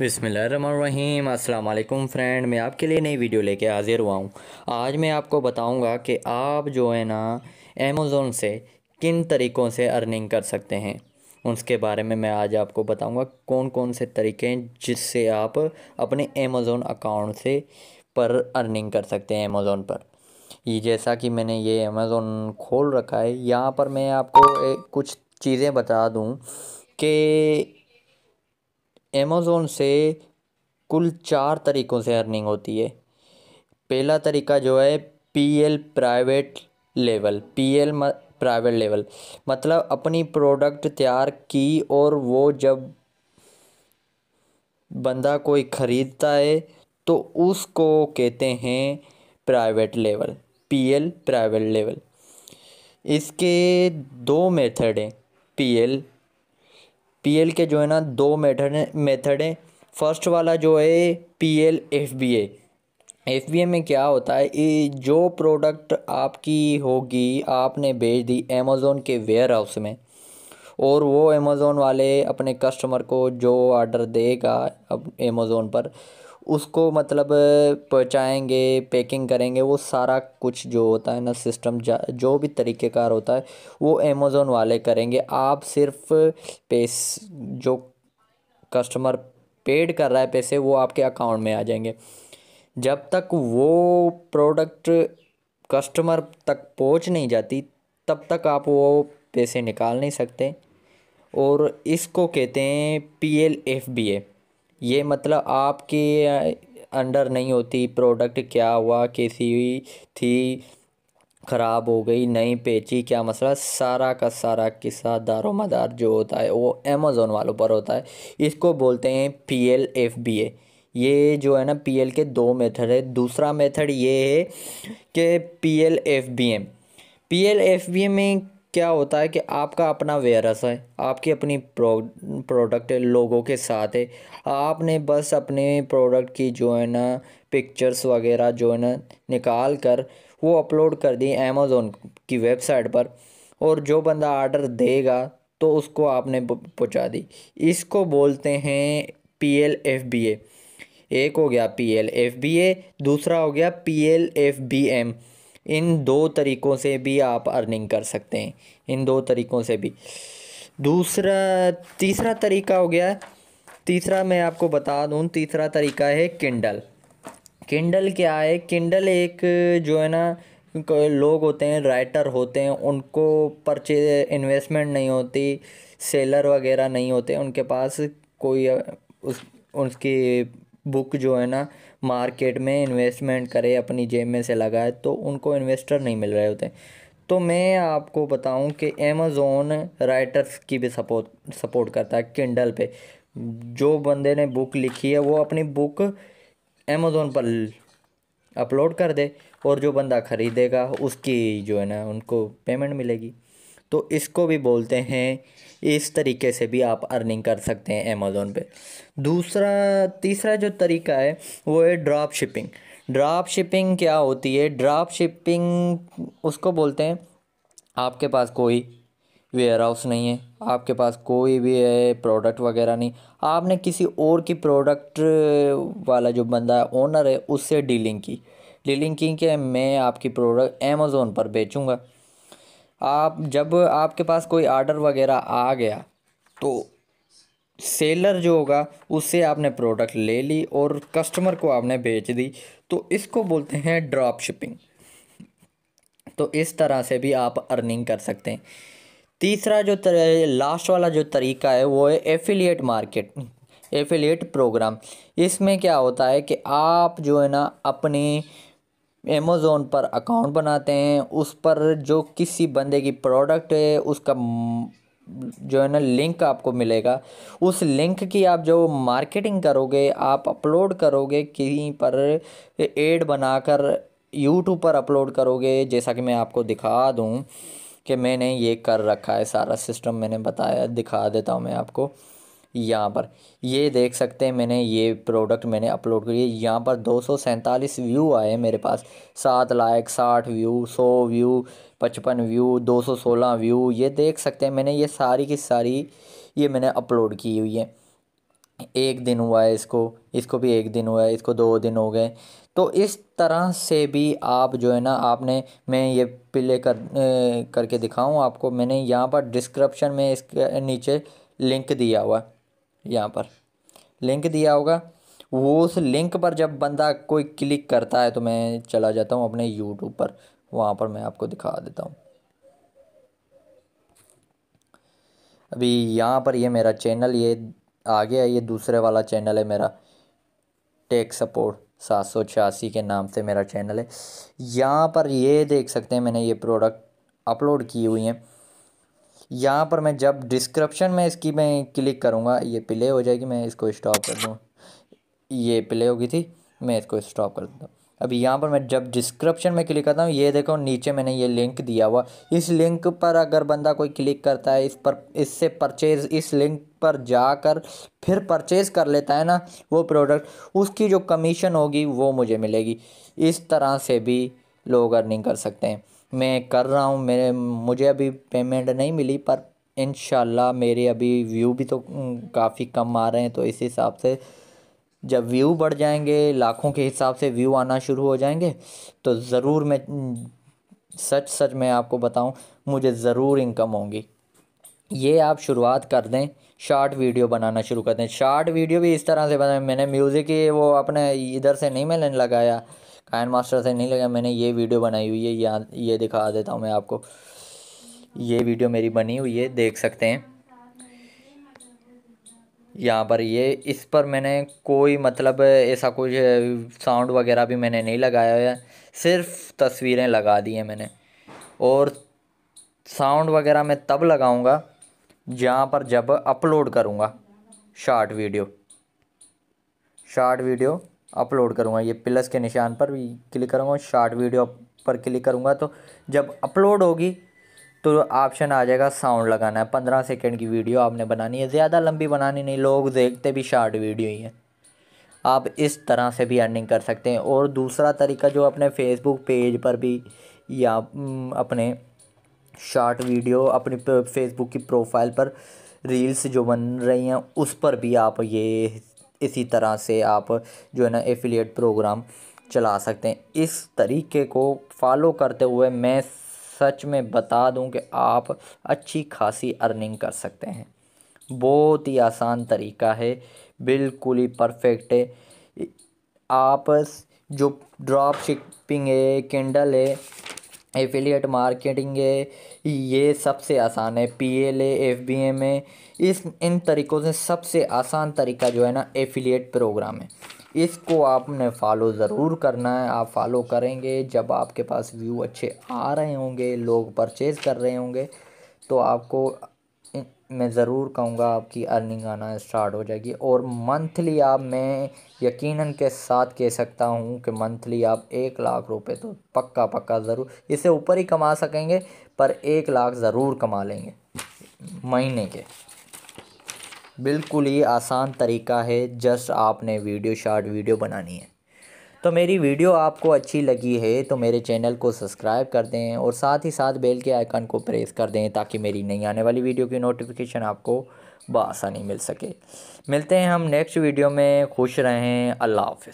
बिसमीम अल्लाम फ्रेंड मैं आपके लिए नई वीडियो लेके हाज़िर हुआ हूँ आज मैं आपको बताऊँगा कि आप जो है ना अमेज़ोन से किन तरीक़ों से अर्निंग कर सकते हैं उसके बारे में मैं आज आपको बताऊँगा कौन कौन से तरीके हैं जिससे आप अपने अमेज़ोन अकाउंट से पर अर्निंग कर सकते हैं अमेज़ोन पर ये जैसा कि मैंने ये अमेज़ोन खोल रखा है यहाँ पर मैं आपको कुछ चीज़ें बता दूँ कि अमेजोन से कुल चार तरीक़ों से अर्निंग होती है पहला तरीक़ा जो है P L private level P L private level मतलब अपनी प्रोडक्ट तैयार की और वो जब बंदा कोई ख़रीदता है तो उसको कहते हैं private level P L private level इसके दो मेथड हैं पी एल पीएल के जो है ना दो मेथड मेथड हैं फर्स्ट वाला जो है पीएल एफबीए एफबीए में क्या होता है जो प्रोडक्ट आपकी होगी आपने भेज दी अमेज़ोन के वेयर हाउस में और वो अमेज़ोन वाले अपने कस्टमर को जो ऑर्डर देगा अब अमेज़ोन पर उसको मतलब पहुँचाएँगे पैकिंग करेंगे वो सारा कुछ जो होता है ना सिस्टम जो भी तरीक़ेकार होता है वो अमेज़ोन वाले करेंगे आप सिर्फ़ पेस जो कस्टमर पेड कर रहा है पैसे वो आपके अकाउंट में आ जाएंगे जब तक वो प्रोडक्ट कस्टमर तक पहुंच नहीं जाती तब तक आप वो पैसे निकाल नहीं सकते और इसको कहते हैं P L F B A ये मतलब आपके अंडर नहीं होती प्रोडक्ट क्या हुआ कैसी हुई थी ख़राब हो गई नहीं पेची क्या मसला सारा का सारा किस्सा दारो मदार जो होता है वो अमेज़ोन वालों पर होता है इसको बोलते हैं P L F B A ये जो है ना पी एल के दो मेथड है दूसरा मेथड ये है कि P L F B M P L F B M में क्या होता है कि आपका अपना वेयरस है आपकी अपनी प्रो प्रोडक्ट लोगों के साथ है आपने बस अपने प्रोडक्ट की जो है ना पिक्चर्स वगैरह जो है ना निकाल कर वो अपलोड कर दी अमेज़ोन की वेबसाइट पर और जो बंदा आर्डर देगा तो उसको आपने पहुंचा दी इसको बोलते हैं P L F B A एक हो गया P L F B A दूसरा हो गया P L F B M इन दो तरीक़ों से भी आप अर्निंग कर सकते हैं इन दो तरीक़ों से भी दूसरा तीसरा तरीका हो गया तीसरा मैं आपको बता दूँ तीसरा तरीका है किंडल किंडल क्या है किंडल एक जो है ना लोग होते हैं राइटर होते हैं उनको परचे इन्वेस्टमेंट नहीं होती सेलर वगैरह नहीं होते उनके पास कोई उस उनकी बुक जो है ना मार्केट में इन्वेस्टमेंट करे अपनी जेब में से लगाए तो उनको इन्वेस्टर नहीं मिल रहे होते तो मैं आपको बताऊं कि अमेज़ोन राइटर्स की भी सपोर्ट सपोर्ट करता है किंडल पे जो बंदे ने बुक लिखी है वो अपनी बुक अमेज़ोन पर अपलोड कर दे और जो बंदा ख़रीदेगा उसकी जो है ना उनको पेमेंट मिलेगी तो इसको भी बोलते हैं इस तरीके से भी आप अर्निंग कर सकते हैं अमेज़ोन पे दूसरा तीसरा जो तरीका है वो है ड्रॉप शिपिंग ड्रॉप शिपिंग क्या होती है ड्रॉप शिपिंग उसको बोलते हैं आपके पास कोई वेयर हाउस नहीं है आपके पास कोई भी है प्रोडक्ट वगैरह नहीं आपने किसी और की प्रोडक्ट वाला जो बंदा है ओनर है उससे डीलिंग की डीलिंग की कि मैं आपकी प्रोडक्ट अमेज़ोन पर बेचूँगा आप जब आपके पास कोई आर्डर वगैरह आ गया तो सेलर जो होगा उससे आपने प्रोडक्ट ले ली और कस्टमर को आपने बेच दी तो इसको बोलते हैं ड्रॉप शिपिंग तो इस तरह से भी आप अर्निंग कर सकते हैं तीसरा जो लास्ट वाला जो तरीका है वो है एफिलिएट मार्केट एफिलिएट प्रोग्राम इसमें क्या होता है कि आप जो है ना अपने अमेज़ोन पर अकाउंट बनाते हैं उस पर जो किसी बंदे की प्रोडक्ट है उसका जो है ना लिंक आपको मिलेगा उस लिंक की आप जो मार्केटिंग करोगे आप अपलोड करोगे कहीं पर एड बनाकर यूट्यूब पर अपलोड करोगे जैसा कि मैं आपको दिखा दूं कि मैंने ये कर रखा है सारा सिस्टम मैंने बताया दिखा देता हूं मैं आपको यहाँ पर ये देख सकते हैं मैंने ये प्रोडक्ट मैंने अपलोड करी है यहाँ पर दो सौ सैंतालीस व्यू आए मेरे पास सात लाख साठ व्यू सौ व्यू पचपन व्यू दो सौ सोलह व्यू ये देख सकते हैं मैंने ये सारी की सारी ये मैंने अपलोड की हुई है एक दिन हुआ है इसको इसको भी एक दिन हुआ है इसको दो दिन हो गए तो इस तरह से भी आप जो है ना आपने मैं ये प्ले कर करके दिखाऊं आपको मैंने यहाँ पर डिस्क्रिप्शन में इसके नीचे लिंक दिया हुआ है यहाँ पर लिंक दिया होगा वो उस लिंक पर जब बंदा कोई क्लिक करता है तो मैं चला जाता हूँ अपने यूट्यूब पर वहाँ पर मैं आपको दिखा देता हूँ अभी यहाँ पर ये मेरा चैनल ये आ गया ये दूसरे वाला चैनल है मेरा टेक सपोर्ट सात सौ छियासी के नाम से मेरा चैनल है यहाँ पर ये देख सकते हैं मैंने ये प्रोडक्ट अपलोड की हुई हैं यहाँ पर मैं जब डिस्क्रिप्शन में इसकी मैं क्लिक करूँगा ये प्ले हो जाएगी मैं इसको स्टॉप कर दूँ ये प्ले होगी थी मैं इसको स्टॉप कर देता हूँ अब यहाँ पर मैं जब डिस्क्रिप्शन में क्लिक करता हूँ ये देखो नीचे मैंने ये लिंक दिया हुआ इस लिंक पर अगर बंदा कोई क्लिक करता है इस पर इससे परचेज़ इस लिंक पर जाकर फिर परचेज़ कर लेता है ना वो प्रोडक्ट उसकी जो कमीशन होगी वो मुझे मिलेगी इस तरह से भी लोग अर्निंग कर सकते हैं मैं कर रहा हूँ मेरे मुझे अभी पेमेंट नहीं मिली पर इन मेरे अभी व्यू भी तो काफ़ी कम आ रहे हैं तो इस हिसाब से जब व्यू बढ़ जाएंगे लाखों के हिसाब से व्यू आना शुरू हो जाएंगे तो ज़रूर मैं सच सच मैं आपको बताऊं मुझे ज़रूर इनकम होगी ये आप शुरुआत कर दें शार्ट वीडियो बनाना शुरू कर दें शार्ट वीडियो भी इस तरह से बनाए मैंने म्यूज़िक वो अपने इधर से नहीं मैंने लगाया कायन मास्टर से नहीं लगा मैंने ये वीडियो बनाई हुई है यहाँ ये दिखा देता हूँ मैं आपको ये वीडियो मेरी बनी हुई है देख सकते हैं यहाँ पर ये इस पर मैंने कोई मतलब ऐसा कुछ साउंड वगैरह भी मैंने नहीं लगाया है सिर्फ तस्वीरें लगा दी हैं मैंने और साउंड वगैरह मैं तब लगाऊंगा जहाँ पर जब अपलोड करूँगा short video short video upload करूँगा ये प्लस के निशान पर भी क्लिक करूँगा शार्ट वीडियो पर क्लिक करूँगा तो जब अपलोड होगी तो ऑप्शन आ जाएगा साउंड लगाना है पंद्रह सेकेंड की वीडियो आपने बनानी है ज़्यादा लंबी बनानी नहीं लोग देखते भी शार्ट वीडियो ही है आप इस तरह से भी अर्निंग कर सकते हैं और दूसरा तरीका जो अपने फेसबुक पेज पर भी या अपने शॉर्ट वीडियो अपनी फेसबुक की प्रोफाइल पर रील्स जो बन रही हैं उस पर भी आप ये इसी तरह से आप जो है ना एफिलिएट प्रोग्राम चला सकते हैं इस तरीके को फॉलो करते हुए मैं सच में बता दूं कि आप अच्छी खासी अर्निंग कर सकते हैं बहुत ही आसान तरीका है बिल्कुल ही परफेक्ट है आप जो ड्रॉप शिपिंग है कैंडल है एफिलिएट मार्केटिंग है ये सबसे आसान है P L F B M A इस इन तरीक़ों से सबसे आसान तरीका जो है ना एफिलिएट प्रोग्राम है इसको आपने फॉलो ज़रूर करना है आप फॉलो करेंगे जब आपके पास व्यू अच्छे आ रहे होंगे लोग परचेज़ कर रहे होंगे तो आपको मैं ज़रूर कहूँगा आपकी अर्निंग आना स्टार्ट हो जाएगी और मंथली आप मैं यकीनन के साथ कह सकता हूँ कि मंथली आप एक लाख रुपए तो पक्का पक्का ज़रूर इससे ऊपर ही कमा सकेंगे पर एक लाख ज़रूर कमा लेंगे महीने के बिल्कुल ही आसान तरीका है जस्ट आपने वीडियो शार्ट वीडियो बनानी है तो मेरी वीडियो आपको अच्छी लगी है तो मेरे चैनल को सब्सक्राइब कर दें और साथ ही साथ बेल के आइकन को प्रेस कर दें ताकि मेरी नई आने वाली वीडियो की नोटिफिकेशन आपको बसानी मिल सके मिलते हैं हम नेक्स्ट वीडियो में खुश रहें अल्लाह हाफ